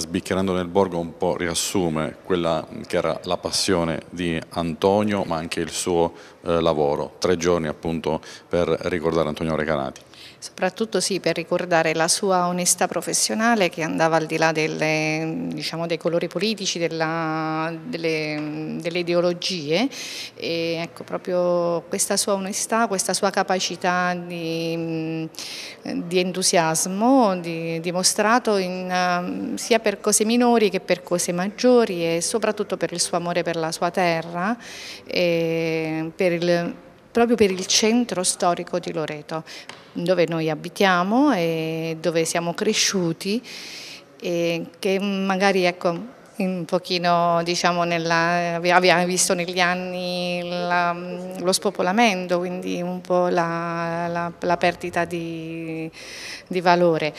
Sbiccherando nel Borgo un po' riassume quella che era la passione di Antonio ma anche il suo eh, lavoro, tre giorni appunto per ricordare Antonio Recanati. Soprattutto sì, per ricordare la sua onestà professionale che andava al di là delle, diciamo, dei colori politici, della, delle, delle, ideologie e ecco proprio questa sua onestà, questa sua capacità di, di entusiasmo dimostrato in, sia per per cose minori che per cose maggiori e soprattutto per il suo amore per la sua terra, per il, proprio per il centro storico di Loreto, dove noi abitiamo e dove siamo cresciuti e che magari ecco, un pochino diciamo nella, abbiamo visto negli anni la, lo spopolamento, quindi un po' la, la, la perdita di, di valore.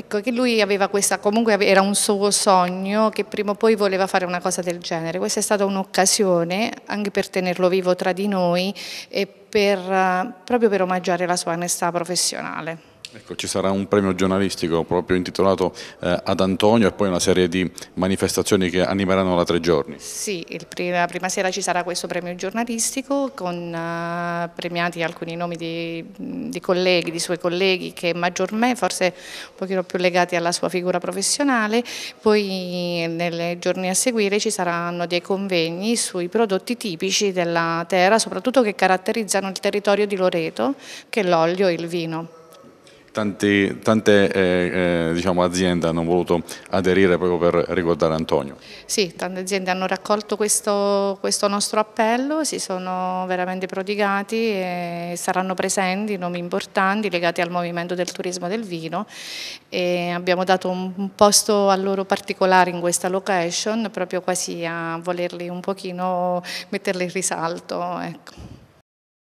Ecco, che lui aveva questa, comunque era un suo sogno che prima o poi voleva fare una cosa del genere. Questa è stata un'occasione anche per tenerlo vivo tra di noi e per, eh, proprio per omaggiare la sua onestà professionale. Ecco, ci sarà un premio giornalistico proprio intitolato eh, ad Antonio e poi una serie di manifestazioni che animeranno la tre giorni. Sì, prima, la prima sera ci sarà questo premio giornalistico con eh, premiati alcuni nomi di, di, colleghi, di suoi colleghi che maggiormente, forse un pochino più legati alla sua figura professionale, poi nei giorni a seguire ci saranno dei convegni sui prodotti tipici della terra, soprattutto che caratterizzano il territorio di Loreto, che è l'olio e il vino tanti, tante eh, eh, diciamo, aziende hanno voluto aderire proprio per ricordare Antonio. Sì, tante aziende hanno raccolto questo, questo nostro appello, si sono veramente prodigati e saranno presenti nomi importanti legati al movimento del turismo del vino e abbiamo dato un posto a loro particolare in questa location proprio quasi a volerli un pochino metterli in risalto. Ecco.